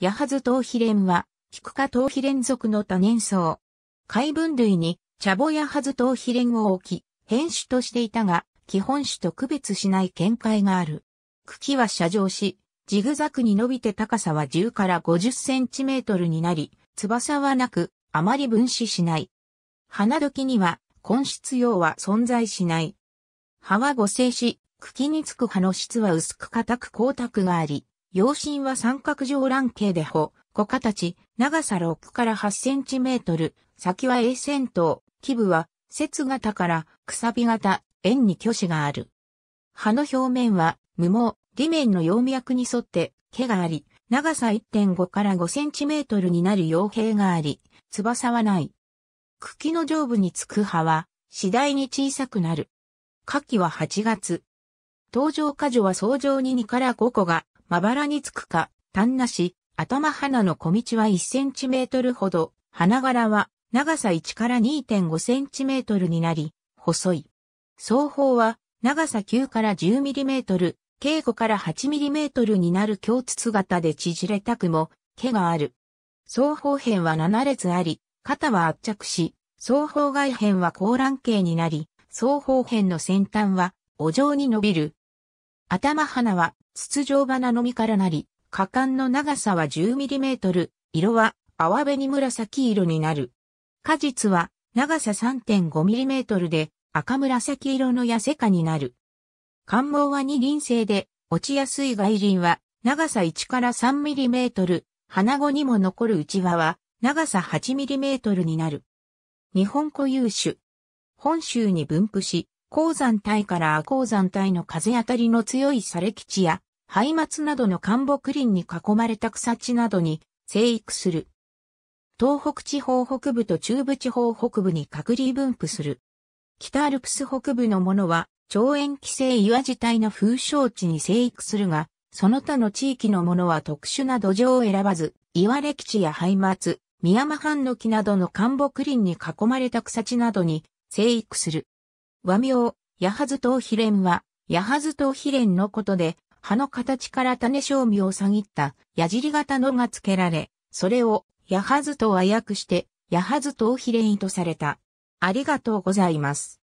ヤハズトウヒレンは、キク科トウヒレン属の多年草。海分類に、チャボヤハズトウヒレンを置き、変種としていたが、基本種と区別しない見解がある。茎は斜上し、ジグザグに伸びて高さは10から50センチメートルになり、翼はなく、あまり分子しない。花時には、根質用は存在しない。葉は五星し、茎につく葉の質は薄く硬く光沢があり、陽身は三角状卵形で穂、子形、長さ6から8センチメートル、先は A 線頭、基部は、節型から、くさび型、円に巨子がある。葉の表面は、無毛、裏面の葉脈に沿って、毛があり、長さ1.5から5センチメートルになる葉柄があり、翼はない。茎の上部につく葉は、次第に小さくなる。夏季は8月。登場果序は早上に2から5個がまばらにつくか、単なし、頭花の小道は1センチメートルほど、花柄は長さ1から2.5センチメートルになり、細い。双方は長さ9から10ミリメートル、径5から8ミリメートルになる共筒型で縮れたくも、毛がある。双方辺は7列あり、肩は圧着し、双方外辺は高卵形になり、双方辺の先端は、お上に伸びる。頭花は筒状花の実からなり、果敢の長さは1 0トル、色は淡紅紫色になる。果実は長さ3 5トルで赤紫色の痩せ果になる。寒毛は二輪性で、落ちやすい外輪は長さ1から3トル、花後にも残る内輪は長さ8トルになる。日本固有種。本州に分布し、鉱山帯から亜鉱山帯の風当たりの強い砂れ基地やハイマツなどの干木林に囲まれた草地などに生育する。東北地方北部と中部地方北部に隔離分布する。北アルプス北部のものは、長塩規制岩自体の風床地に生育するが、その他の地域のものは特殊な土壌を選ばず、岩歴地やハツ、ミヤマハンノキなどの干木林に囲まれた草地などに生育する。和名、ヤハズトウヒレンは、ヤハズトウヒレンのことで、葉の形から種正味を下ぎった矢尻型のが付けられ、それを矢はずと和訳して、矢はずとを比例とされた。ありがとうございます。